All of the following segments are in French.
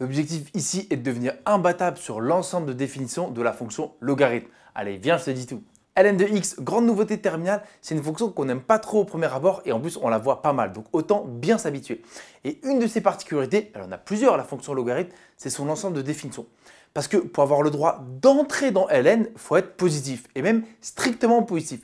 L'objectif ici est de devenir imbattable sur l'ensemble de définitions de la fonction logarithme. Allez, viens, je te dis tout. ln de x, grande nouveauté terminale, c'est une fonction qu'on n'aime pas trop au premier abord et en plus on la voit pas mal, donc autant bien s'habituer. Et une de ses particularités, elle en a plusieurs la fonction logarithme, c'est son ensemble de définition. Parce que pour avoir le droit d'entrer dans ln, il faut être positif et même strictement positif.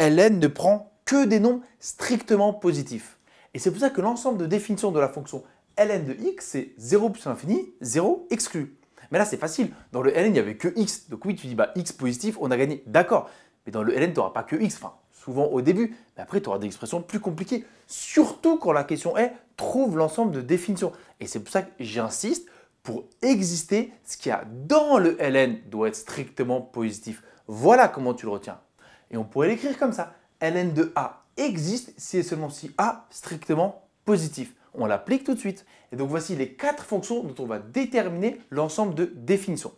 ln ne prend que des nombres strictement positifs. Et c'est pour ça que l'ensemble de définition de la fonction ln de x, c'est 0 plus l'infini, 0 exclu. Mais là, c'est facile. Dans le ln, il n'y avait que x. Donc oui, tu dis bah, x positif, on a gagné. D'accord. Mais dans le ln, tu n'auras pas que x. Enfin, souvent au début. Mais après, tu auras des expressions plus compliquées. Surtout quand la question est trouve l'ensemble de définitions. Et c'est pour ça que j'insiste. Pour exister, ce qu'il y a dans le ln doit être strictement positif. Voilà comment tu le retiens. Et on pourrait l'écrire comme ça. ln de a existe si et seulement si a strictement positif on l'applique tout de suite. Et donc voici les quatre fonctions dont on va déterminer l'ensemble de définitions.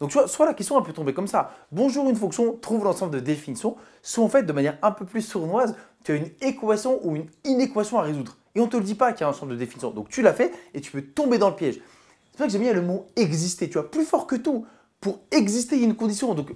Donc tu vois, soit la question peut tomber comme ça. Bonjour une fonction, trouve l'ensemble de définitions. Soit en fait, de manière un peu plus sournoise, tu as une équation ou une inéquation à résoudre. Et on ne te le dit pas qu'il y a un ensemble de définition. Donc tu l'as fait et tu peux tomber dans le piège. C'est pour ça que j'aime bien le mot exister. Tu vois, plus fort que tout. Pour exister, il y a une condition. Donc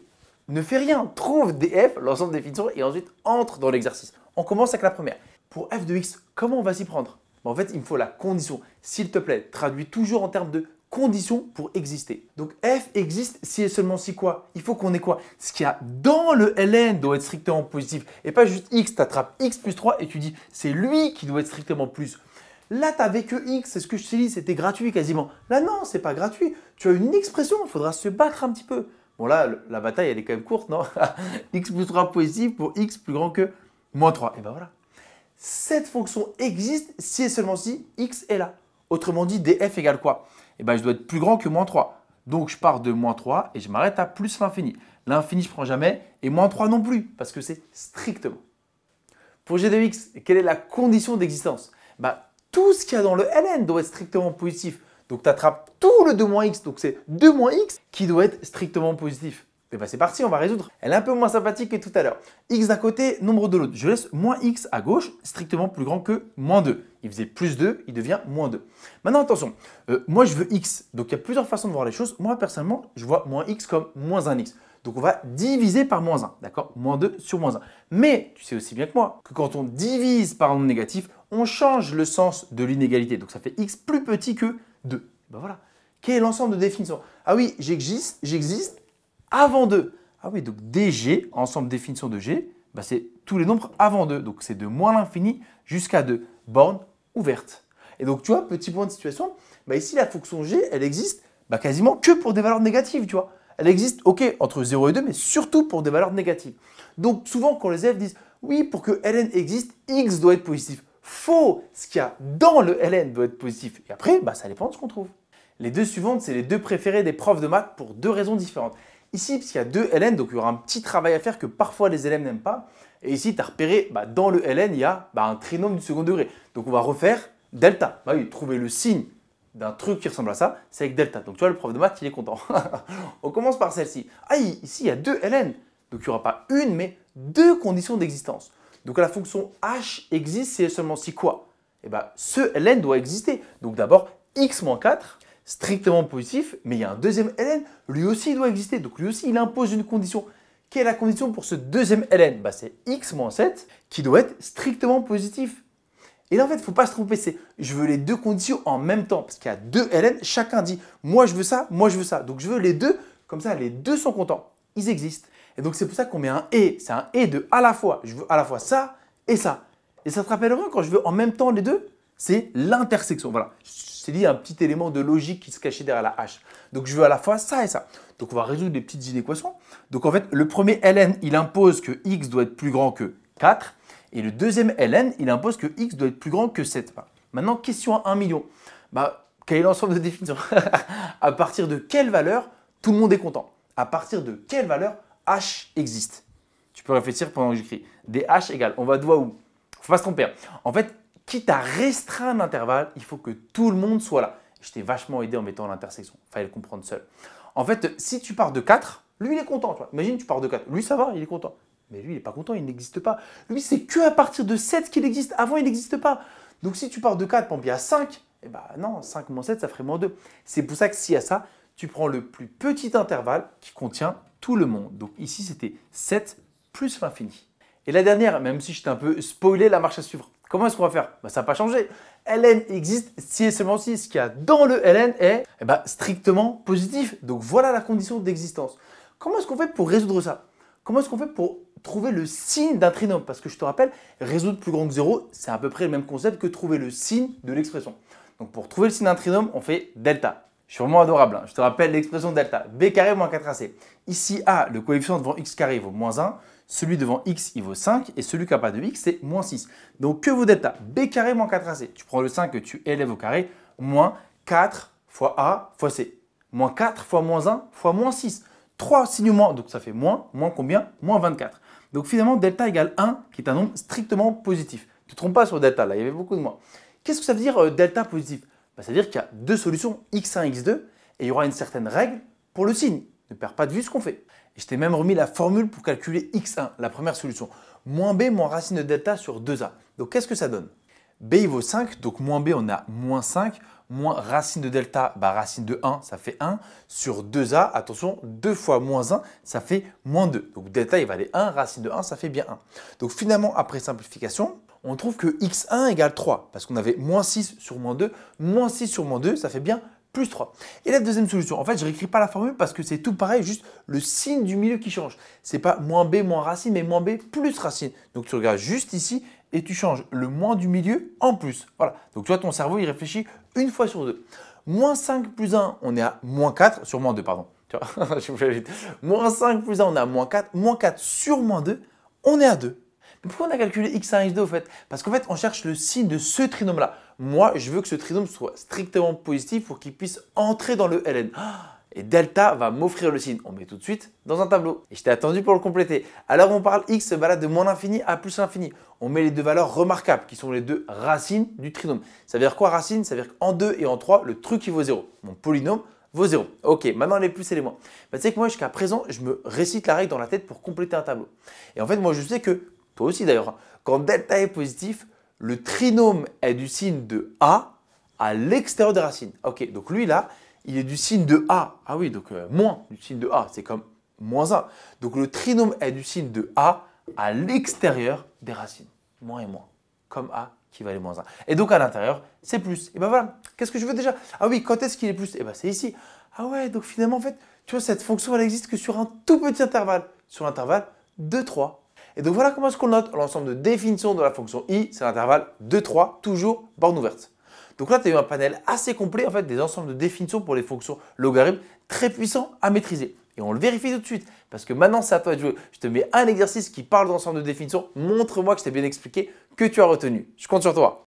ne fais rien. Trouve DF, l'ensemble de définition, et ensuite entre dans l'exercice. On commence avec la première. Pour f de x, comment on va s'y prendre en fait, il me faut la condition. S'il te plaît, traduis toujours en termes de condition pour exister. Donc f existe si et seulement si quoi Il faut qu'on ait quoi Ce qu'il y a dans le ln doit être strictement positif et pas juste x, tu attrapes x plus 3 et tu dis c'est lui qui doit être strictement plus. Là, tu n'avais que x, c'est ce que je te dis, c'était gratuit quasiment. Là, non, c'est pas gratuit. Tu as une expression, il faudra se battre un petit peu. Bon là, la bataille, elle est quand même courte, non x plus 3 positif pour x plus grand que moins 3. Et ben voilà cette fonction existe si et seulement si x est là. Autrement dit, df égale quoi Eh bien, je dois être plus grand que moins 3. Donc, je pars de moins 3 et je m'arrête à plus l'infini. L'infini, je prends jamais, et moins 3 non plus, parce que c'est strictement. Pour g de x, quelle est la condition d'existence bah, Tout ce qu'il y a dans le ln doit être strictement positif. Donc, tu attrapes tout le 2 moins x, donc c'est 2 moins x qui doit être strictement positif. Et eh ben, c'est parti, on va résoudre. Elle est un peu moins sympathique que tout à l'heure. x d'un côté, nombre de l'autre. Je laisse moins x à gauche, strictement plus grand que moins 2. Il faisait plus 2, il devient moins 2. Maintenant, attention, euh, moi je veux x. Donc il y a plusieurs façons de voir les choses. Moi, personnellement, je vois moins x comme moins 1x. Donc on va diviser par moins 1, d'accord Moins 2 sur moins 1. Mais tu sais aussi bien que moi que quand on divise par un nombre négatif, on change le sens de l'inégalité. Donc ça fait x plus petit que 2. Ben, voilà. Quel est l'ensemble de définition Ah oui, j'existe, j'existe, avant 2. Ah oui, donc DG, ensemble définition de G, bah c'est tous les nombres avant 2. Donc c'est de moins l'infini jusqu'à 2. Borne ouverte. Et donc tu vois, petit point de situation, bah ici la fonction G, elle existe bah, quasiment que pour des valeurs négatives, tu vois. Elle existe, ok, entre 0 et 2, mais surtout pour des valeurs négatives. Donc souvent quand les élèves disent, oui, pour que ln existe, x doit être positif. Faux Ce qu'il y a dans le ln doit être positif. Et après, bah, ça dépend de ce qu'on trouve. Les deux suivantes, c'est les deux préférées des profs de maths pour deux raisons différentes. Ici, parce qu'il y a deux LN, donc il y aura un petit travail à faire que parfois les élèves n'aiment pas. Et ici, tu as repéré, bah, dans le LN, il y a bah, un trinôme du second degré. Donc on va refaire delta. Bah oui, trouver le signe d'un truc qui ressemble à ça, c'est avec delta. Donc tu vois, le prof de maths, il est content. on commence par celle-ci. Ah, ici, il y a deux LN. Donc il n'y aura pas une, mais deux conditions d'existence. Donc la fonction h existe, c'est seulement si quoi Eh bien, ce ln doit exister. Donc d'abord, x-4 moins strictement positif, mais il y a un deuxième ln, lui aussi il doit exister, donc lui aussi il impose une condition. Quelle est la condition pour ce deuxième ln bah, C'est x-7 qui doit être strictement positif. Et là en fait, il ne faut pas se tromper, c'est je veux les deux conditions en même temps, parce qu'il y a deux ln, chacun dit moi je veux ça, moi je veux ça, donc je veux les deux, comme ça les deux sont contents, ils existent. Et donc c'est pour ça qu'on met un et, c'est un et de à la fois, je veux à la fois ça et ça. Et ça te rappelle rappellera quand je veux en même temps les deux c'est l'intersection. Voilà, c'est dit un petit élément de logique qui se cachait derrière la H. Donc je veux à la fois ça et ça. Donc on va résoudre des petites inéquations. Donc en fait, le premier ln, il impose que x doit être plus grand que 4. Et le deuxième ln, il impose que x doit être plus grand que 7. Bah, maintenant, question à 1 million. Bah, quel est l'ensemble de définition À partir de quelle valeur tout le monde est content À partir de quelle valeur h existe Tu peux réfléchir pendant que j'écris. Des h égale, on va devoir où Faut pas se tromper. Hein. En fait, quitte à restreindre l'intervalle, il faut que tout le monde soit là. Je t'ai vachement aidé en mettant l'intersection. Fallait le comprendre seul. En fait, si tu pars de 4, lui, il est content. Imagine, tu pars de 4. Lui, ça va, il est content. Mais lui, il n'est pas content, il n'existe pas. Lui, c'est que à partir de 7 qu'il existe. Avant, il n'existe pas. Donc, si tu pars de 4, pompier à 5, eh ben non, 5 moins 7, ça ferait moins 2. C'est pour ça que s'il y a ça, tu prends le plus petit intervalle qui contient tout le monde. Donc ici, c'était 7 plus l'infini. Et la dernière, même si je t'ai un peu spoilé la marche à suivre, Comment est-ce qu'on va faire bah, Ça n'a pas changé. ln existe si et seulement si ce qu'il y a dans le ln est eh ben, strictement positif. Donc voilà la condition d'existence. Comment est-ce qu'on fait pour résoudre ça Comment est-ce qu'on fait pour trouver le signe d'un trinôme Parce que je te rappelle, résoudre plus grand que 0, c'est à peu près le même concept que trouver le signe de l'expression. Donc pour trouver le signe d'un trinôme, on fait delta. Je suis vraiment adorable. Hein. Je te rappelle l'expression delta. b carré moins 4ac. Ici, a, le coefficient devant x carré vaut moins 1. Celui devant x, il vaut 5, et celui qui n'a pas de x, c'est moins 6. Donc que vaut delta b carré moins 4ac. Tu prends le 5 que tu élèves au carré, moins 4 fois a fois c. Moins 4 fois moins 1 fois moins 6. 3 signes moins, donc ça fait moins, moins combien Moins 24. Donc finalement, delta égale 1, qui est un nombre strictement positif. ne te trompes pas sur delta, là, il y avait beaucoup de moins. Qu'est-ce que ça veut dire euh, delta positif bah, Ça veut dire qu'il y a deux solutions, x1, x2, et il y aura une certaine règle pour le signe. Ne perds pas de vue ce qu'on fait. Et je t'ai même remis la formule pour calculer x1, la première solution. Moins b moins racine de delta sur 2a. Donc qu'est-ce que ça donne b il vaut 5, donc moins b on a moins 5, moins racine de delta, bah racine de 1, ça fait 1, sur 2a, attention, 2 fois moins 1, ça fait moins 2. Donc delta il valait 1, racine de 1, ça fait bien 1. Donc finalement, après simplification, on trouve que x1 égale 3, parce qu'on avait moins 6 sur moins 2, moins 6 sur moins 2, ça fait bien plus 3. Et la deuxième solution, en fait, je ne réécris pas la formule parce que c'est tout pareil, juste le signe du milieu qui change. C'est pas moins b moins racine, mais moins b plus racine. Donc tu regardes juste ici et tu changes le moins du milieu en plus. Voilà. Donc tu vois, ton cerveau, il réfléchit une fois sur deux. Moins 5 plus 1, on est à moins 4, sur moins 2, pardon. vous vite. Moins 5 plus 1, on est à moins 4. Moins 4 sur moins 2, on est à 2 pourquoi on a calculé x1, x2 au fait Parce qu'en fait, on cherche le signe de ce trinôme-là. Moi, je veux que ce trinôme soit strictement positif pour qu'il puisse entrer dans le ln. Ah, et delta va m'offrir le signe. On met tout de suite dans un tableau. Et j'étais attendu pour le compléter. Alors on parle x balade de moins l'infini à plus l'infini. On met les deux valeurs remarquables qui sont les deux racines du trinôme. Ça veut dire quoi racine Ça veut dire qu'en 2 et en 3, le truc qui vaut 0. Mon polynôme vaut 0. Ok, maintenant les plus et les moins. Bah, tu sais que moi jusqu'à présent, je me récite la règle dans la tête pour compléter un tableau. Et en fait, moi je sais que aussi d'ailleurs, quand delta est positif, le trinôme est du signe de A à l'extérieur des racines. Ok, donc lui là, il est du signe de A. Ah oui, donc euh, moins du signe de A, c'est comme moins 1. Donc le trinôme est du signe de A à l'extérieur des racines. Moins et moins, comme A qui valait moins 1. Et donc à l'intérieur, c'est plus. Et ben voilà, qu'est-ce que je veux déjà Ah oui, quand est-ce qu'il est plus Et eh ben c'est ici. Ah ouais, donc finalement en fait, tu vois, cette fonction, elle n'existe que sur un tout petit intervalle, sur l'intervalle 2, 3. Et donc voilà comment est-ce qu'on note l'ensemble de définition de la fonction i, c'est l'intervalle 2, 3, toujours borne ouverte. Donc là, tu as eu un panel assez complet en fait, des ensembles de définitions pour les fonctions logarithmes très puissants à maîtriser. Et on le vérifie tout de suite, parce que maintenant c'est à toi de jouer. Je te mets un exercice qui parle d'ensemble de définitions, montre-moi que je t'ai bien expliqué, que tu as retenu. Je compte sur toi.